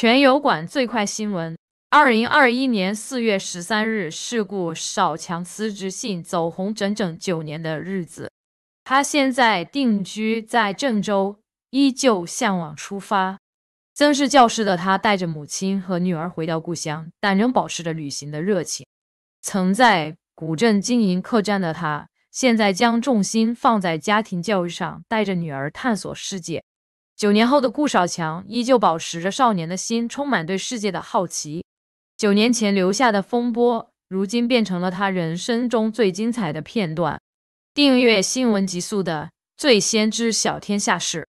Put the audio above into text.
全油管最快新闻：二零二一年四月十三日，事故少强辞职信走红整整九年的日子。他现在定居在郑州，依旧向往出发。曾是教师的他，带着母亲和女儿回到故乡，但仍保持着旅行的热情。曾在古镇经营客栈的他，现在将重心放在家庭教育上，带着女儿探索世界。九年后的顾少强依旧保持着少年的心，充满对世界的好奇。九年前留下的风波，如今变成了他人生中最精彩的片段。订阅新闻极速的，最先知晓天下事。